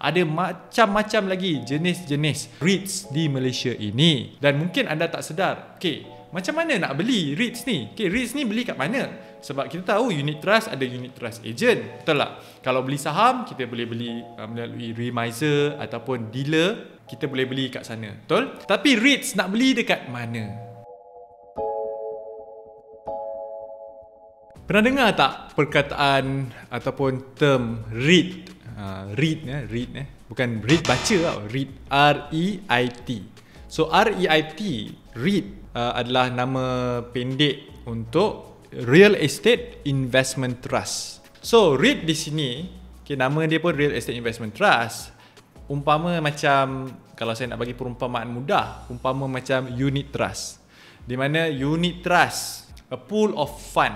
Ada macam-macam lagi jenis-jenis REITs di Malaysia ini. Dan mungkin anda tak sedar, okay, macam mana nak beli REITs ni? Okay, REITs ni beli kat mana? Sebab kita tahu unit trust ada unit trust agent. Betul tak? Kalau beli saham, kita boleh beli uh, melalui remiser ataupun dealer. Kita boleh beli kat sana. Betul? Tapi REITs nak beli dekat mana? Pernah dengar tak perkataan ataupun term REIT uh, read eh, read eh. Bukan read baca tau, read R E I T. So R E I T, read uh, adalah nama pendek untuk Real Estate Investment Trust. So read di sini, okay, nama dia pun Real Estate Investment Trust. Umpama macam kalau saya nak bagi perumpamaan mudah, umpama macam unit trust. Di mana unit trust, a pool of fund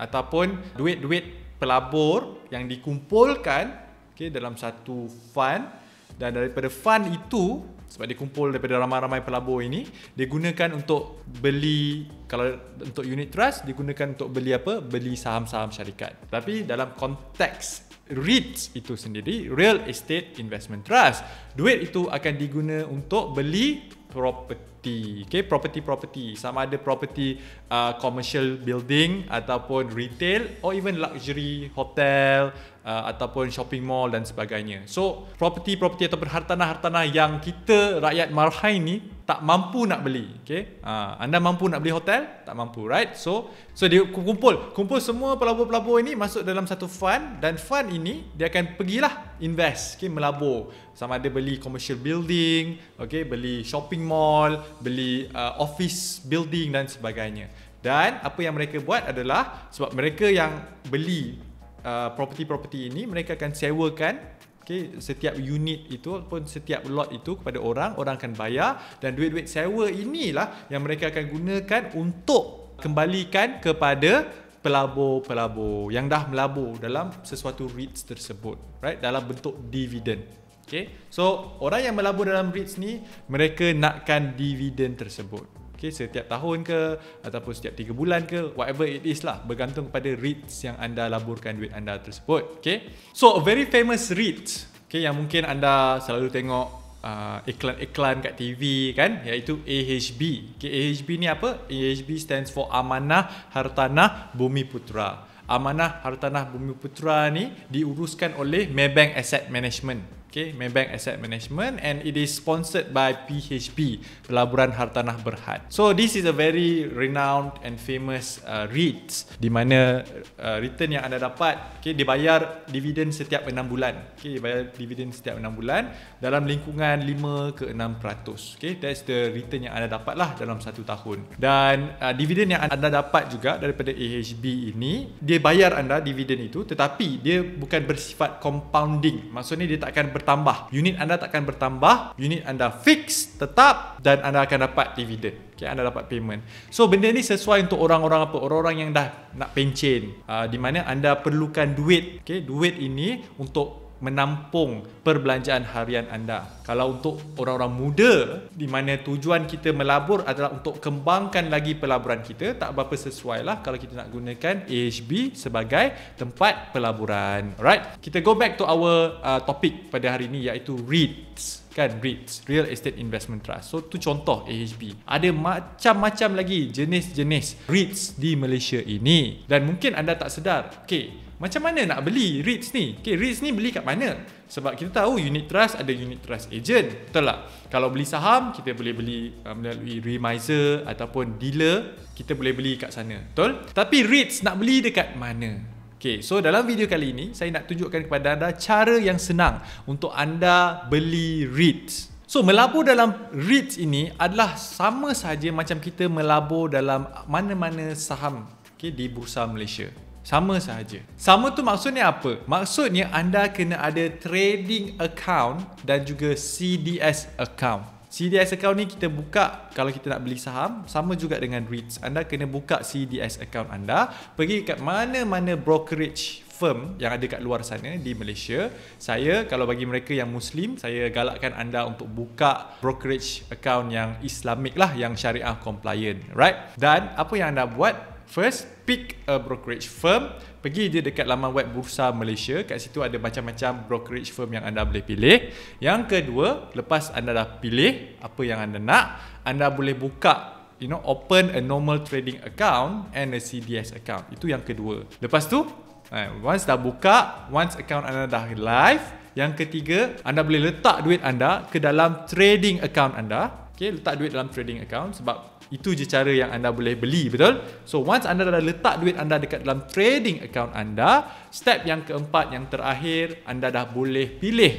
ataupun duit-duit pelabur yang dikumpulkan okay, dalam satu fund dan daripada fund itu sebab dia kumpul daripada ramai-ramai pelabur ini dia gunakan untuk beli kalau untuk unit trust dia gunakan untuk beli apa beli saham-saham syarikat tapi dalam konteks REIT itu sendiri real estate investment trust duit itu akan diguna untuk beli property property. Okay, property-property. Sama ada property uh, commercial building ataupun retail or even luxury hotel uh, ataupun shopping mall dan sebagainya. So, property-property atau hartanah-hartanah yang kita rakyat marhain ni tak mampu nak beli okey uh, ah, anda mampu nak beli hotel tak mampu right so so dia kumpul kumpul semua pelabur-pelabur ini masuk dalam satu fund dan fund ini dia akan pergilah invest okey melabur sama ada beli commercial building okey beli shopping mall beli uh, office building dan sebagainya dan apa yang mereka buat adalah sebab mereka yang beli uh, property-property ini mereka akan sewakan Okay, setiap unit itu pun setiap lot itu kepada orang, orang akan bayar dan duit-duit sewa inilah yang mereka akan gunakan untuk kembalikan kepada pelabur-pelabur yang dah melabur dalam sesuatu REITs tersebut, right? Dalam bentuk dividen. Okay, so orang yang melabur dalam REITs ni, mereka nakkan dividen tersebut okay, setiap tahun ke ataupun setiap 3 bulan ke whatever it is lah bergantung kepada REITs yang anda laburkan duit anda tersebut okay? so a very famous REIT okay, yang mungkin anda selalu tengok uh, iklan-iklan kat TV kan iaitu AHB okay, AHB ni apa? AHB stands for Amanah Hartanah Bumi Putra. Amanah Hartanah Bumi Putra ni diuruskan oleh Maybank Asset Management Okay, Maybank Asset Management and it is sponsored by PHB, Pelaburan Hartanah Berhad. So this is a very renowned and famous uh, REITs di mana uh, return yang anda dapat, okay, dibayar dividen setiap 6 bulan. Okay, dibayar dividen setiap 6 bulan dalam lingkungan 5 ke 6%. Okay, that's the return yang anda dapat lah dalam 1 tahun. Dan uh, dividen yang anda dapat juga daripada AHB ini, dia bayar anda dividen itu tetapi dia bukan bersifat compounding. Maksudnya dia tak akan ber- bertambah. Unit anda takkan bertambah. Unit anda fix, tetap dan anda akan dapat dividen. Okay, anda dapat payment. So benda ni sesuai untuk orang-orang apa? Orang-orang yang dah nak pencen. Uh, di mana anda perlukan duit. Okay, duit ini untuk menampung perbelanjaan harian anda. Kalau untuk orang-orang muda di mana tujuan kita melabur adalah untuk kembangkan lagi pelaburan kita, tak berapa sesuai lah kalau kita nak gunakan AHB sebagai tempat pelaburan. Alright, kita go back to our uh, topic pada hari ini iaitu REITs kan REITs real estate investment trust so tu contoh AHB ada macam-macam lagi jenis-jenis REITs di Malaysia ini dan mungkin anda tak sedar okey macam mana nak beli REITs ni? Okay, REITs ni beli kat mana? Sebab kita tahu unit trust ada unit trust agent. Betul tak? Kalau beli saham, kita boleh beli uh, melalui remiser ataupun dealer. Kita boleh beli kat sana. Betul? Tapi REITs nak beli dekat mana? Okay, so dalam video kali ini, saya nak tunjukkan kepada anda cara yang senang untuk anda beli REITs. So melabur dalam REITs ini adalah sama saja macam kita melabur dalam mana-mana saham okay, di bursa Malaysia sama sahaja. Sama tu maksudnya apa? Maksudnya anda kena ada trading account dan juga CDS account. CDS account ni kita buka kalau kita nak beli saham sama juga dengan REITs. Anda kena buka CDS account anda, pergi kat mana-mana brokerage firm yang ada kat luar sana di Malaysia. Saya kalau bagi mereka yang Muslim, saya galakkan anda untuk buka brokerage account yang Islamik lah yang syariah compliant, right? Dan apa yang anda buat? First, pick a brokerage firm. Pergi dia dekat laman web Bursa Malaysia. Kat situ ada macam-macam brokerage firm yang anda boleh pilih. Yang kedua, lepas anda dah pilih apa yang anda nak, anda boleh buka you know open a normal trading account and a CDS account. Itu yang kedua. Lepas tu, eh, once dah buka, once account anda dah live, yang ketiga, anda boleh letak duit anda ke dalam trading account anda. Okay, letak duit dalam trading account sebab itu je cara yang anda boleh beli, betul? So, once anda dah letak duit anda dekat dalam trading account anda, step yang keempat, yang terakhir, anda dah boleh pilih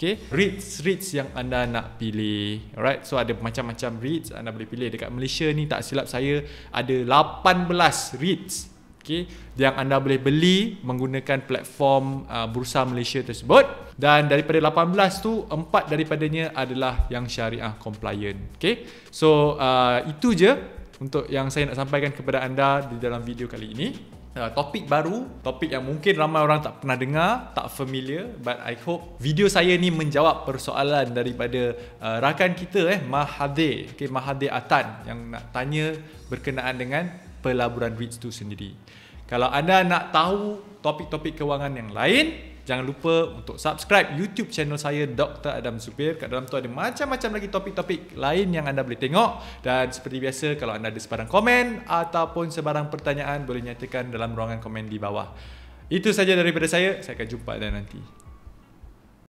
Okay. REITs, REITs yang anda nak pilih Alright, so ada macam-macam REITs Anda boleh pilih dekat Malaysia ni Tak silap saya Ada 18 REITs Okay, yang anda boleh beli Menggunakan platform uh, Bursa Malaysia tersebut dan daripada 18 tu empat daripadanya adalah yang syariah compliant Okay, so uh, itu je untuk yang saya nak sampaikan kepada anda di dalam video kali ini Uh, topik baru, topik yang mungkin ramai orang tak pernah dengar, tak familiar but I hope video saya ni menjawab persoalan daripada uh, rakan kita eh Mahathir, okay, Mahathir Atan yang nak tanya berkenaan dengan pelaburan REITs tu sendiri. Kalau anda nak tahu topik-topik kewangan yang lain, Jangan lupa untuk subscribe YouTube channel saya Dr. Adam Supir Kat dalam tu ada macam-macam lagi topik-topik lain yang anda boleh tengok Dan seperti biasa kalau anda ada sebarang komen Ataupun sebarang pertanyaan Boleh nyatakan dalam ruangan komen di bawah Itu saja daripada saya Saya akan jumpa anda nanti